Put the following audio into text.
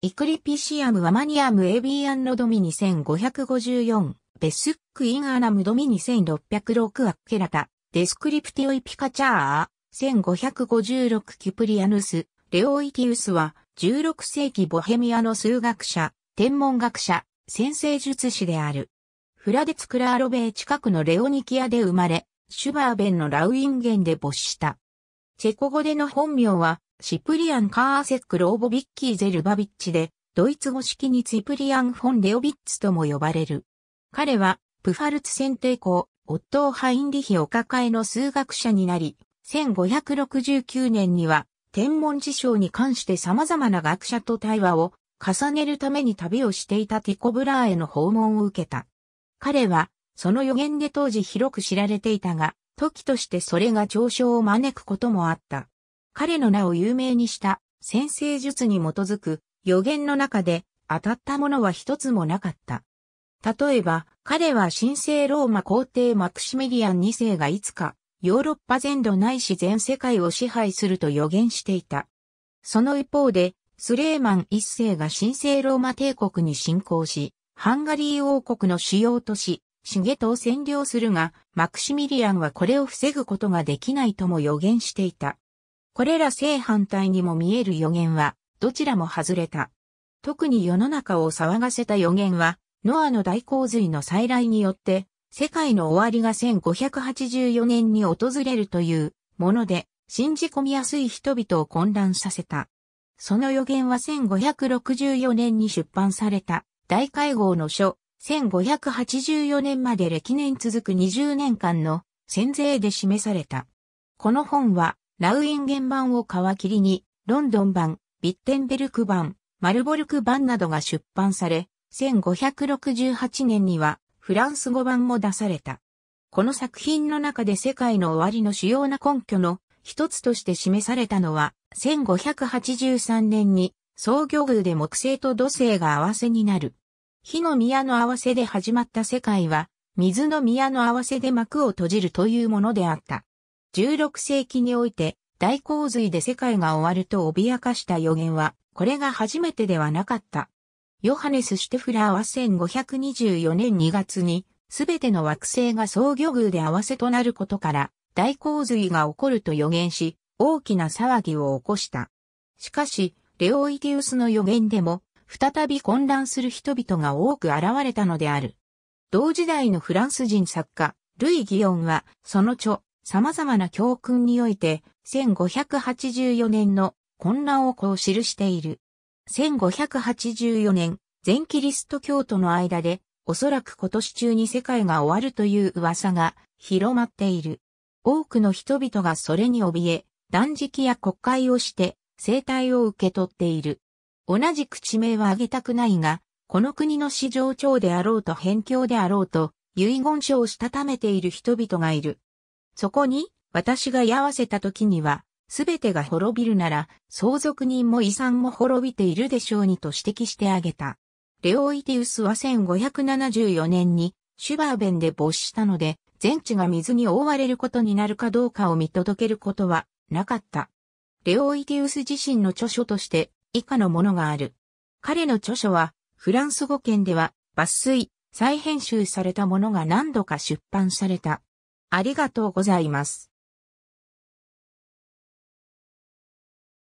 イクリピシアムはマニアムエビアンロドミ2554、ベスックインアナムドミ2606アッケラタ、デスクリプティオイピカチャー、1556キュプリアヌス、レオイティウスは16世紀ボヘミアの数学者、天文学者、先生術師である。フラデツクラーロベー近くのレオニキアで生まれ、シュバーベンのラウインゲンで没した。チェコ語での本名は、シプリアン・カーセック・ローボビッキー・ゼルバビッチで、ドイツ語式にシプリアン・フォン・レオビッツとも呼ばれる。彼は、プファルツ選定校、オットー・ハインリヒお抱えの数学者になり、1569年には、天文事象に関して様々な学者と対話を重ねるために旅をしていたティコブラーへの訪問を受けた。彼は、その予言で当時広く知られていたが、時としてそれが上昇を招くこともあった。彼の名を有名にした先生術に基づく予言の中で当たったものは一つもなかった。例えば、彼は神聖ローマ皇帝マクシミリアン2世がいつかヨーロッパ全土ないし全世界を支配すると予言していた。その一方で、スレーマン1世が神聖ローマ帝国に侵攻し、ハンガリー王国の主要都市、シゲトを占領するが、マクシミリアンはこれを防ぐことができないとも予言していた。これら正反対にも見える予言は、どちらも外れた。特に世の中を騒がせた予言は、ノアの大洪水の再来によって、世界の終わりが1584年に訪れるというもので、信じ込みやすい人々を混乱させた。その予言は1564年に出版された大会合の書、1584年まで歴年続く20年間の先税で示された。この本はラウインゲン版を皮切りに、ロンドン版、ビッテンベルク版、マルボルク版などが出版され、1568年にはフランス語版も出された。この作品の中で世界の終わりの主要な根拠の一つとして示されたのは、1583年に創業宮で木星と土星が合わせになる。火の宮の合わせで始まった世界は、水の宮の合わせで幕を閉じるというものであった。16世紀において大洪水で世界が終わると脅かした予言は、これが初めてではなかった。ヨハネス・シュテフラーは1524年2月に、すべての惑星が創魚偶で合わせとなることから、大洪水が起こると予言し、大きな騒ぎを起こした。しかし、レオイティウスの予言でも、再び混乱する人々が多く現れたのである。同時代のフランス人作家、ルイ・ギオンは、その著、様々な教訓において、1584年の混乱をこう記している。1584年、全キリスト教徒の間で、おそらく今年中に世界が終わるという噂が広まっている。多くの人々がそれに怯え、断食や国会をして、生態を受け取っている。同じく地名は挙げたくないが、この国の市場長であろうと辺境であろうと、遺言書をしたためている人々がいる。そこに、私が居合わせた時には、すべてが滅びるなら、相続人も遺産も滅びているでしょうにと指摘してあげた。レオイティウスは1574年に、シュバーベンで没したので、全地が水に覆われることになるかどうかを見届けることはなかった。レオイティウス自身の著書として以下のものがある。彼の著書はフランス語圏では抜粋、再編集されたものが何度か出版された。ありがとうございます。